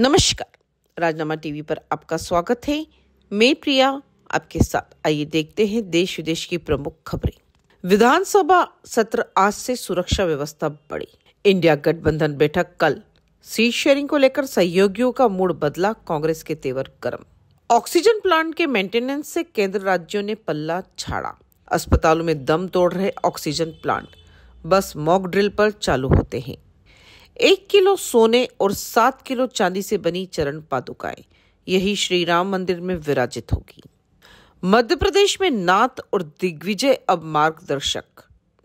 नमस्कार राजनामा टीवी पर आपका स्वागत है मैं प्रिया आपके साथ आइए देखते हैं देश विदेश की प्रमुख खबरें विधानसभा सत्र आज से सुरक्षा व्यवस्था बढ़ी इंडिया गठबंधन बैठक कल सीट शेयरिंग को लेकर सहयोगियों का मूड बदला कांग्रेस के तेवर गर्म ऑक्सीजन प्लांट के मेंटेनेंस से केंद्र राज्यों ने पल्ला छाड़ा अस्पतालों में दम तोड़ रहे ऑक्सीजन प्लांट बस मॉक ड्रिल पर चालू होते हैं एक किलो सोने और सात किलो चांदी से बनी चरण पादुकाएं यही श्री राम मंदिर में विराजित होगी मध्य प्रदेश में नाथ और दिग्विजय अब मार्गदर्शक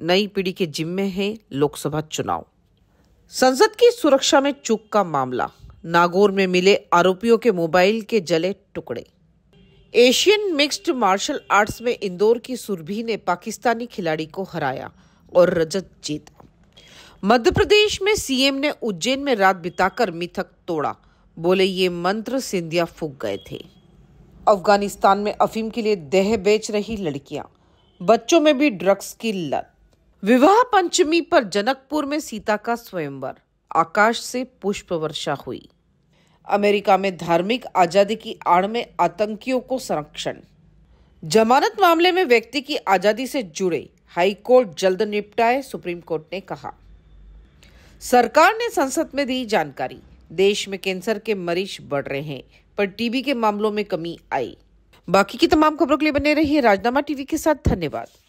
नई पीढ़ी के जिम्मे है लोकसभा चुनाव संसद की सुरक्षा में चूक का मामला नागौर में मिले आरोपियों के मोबाइल के जले टुकड़े एशियन मिक्स्ड मार्शल आर्ट्स में इंदौर की सुरभि ने पाकिस्तानी खिलाड़ी को हराया और रजत जीता मध्य प्रदेश में सीएम ने उज्जैन में रात बिताकर मिथक तोड़ा बोले ये मंत्र सिंधिया फूक गए थे अफगानिस्तान में अफीम के लिए देह बेच रही लड़कियां बच्चों में भी ड्रग्स की लत विवाह पंचमी पर जनकपुर में सीता का स्वयंवर आकाश से पुष्प वर्षा हुई अमेरिका में धार्मिक आजादी की आड़ में आतंकियों को संरक्षण जमानत मामले में व्यक्ति की आजादी से जुड़े हाई कोर्ट जल्द निपटाए सुप्रीम कोर्ट ने कहा सरकार ने संसद में दी जानकारी देश में कैंसर के मरीज बढ़ रहे हैं पर टीबी के मामलों में कमी आई बाकी की तमाम खबरों के लिए बने रहिए राजनामा टीवी के साथ धन्यवाद